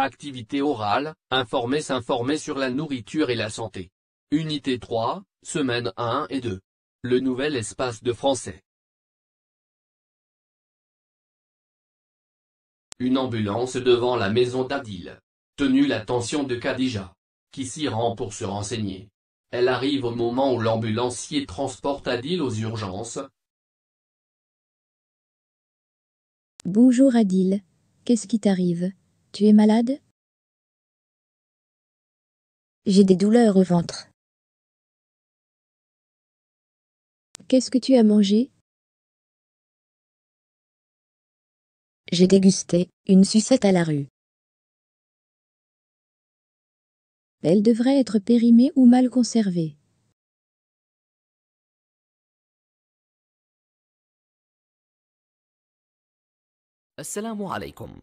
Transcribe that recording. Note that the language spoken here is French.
Activité orale, informer s'informer sur la nourriture et la santé. Unité 3, semaine 1 et 2. Le nouvel espace de français. Une ambulance devant la maison d'Adil. Tenue l'attention de Khadija, qui s'y rend pour se renseigner. Elle arrive au moment où l'ambulancier transporte Adil aux urgences. Bonjour Adil, qu'est-ce qui t'arrive tu es malade J'ai des douleurs au ventre. Qu'est-ce que tu as mangé J'ai dégusté une sucette à la rue. Elle devrait être périmée ou mal conservée. Assalamu alaikum.